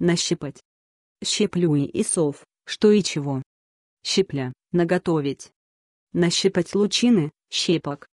нащипать. Щеплю и сов, что и чего. Щепля, наготовить. Нащипать лучины, щепок,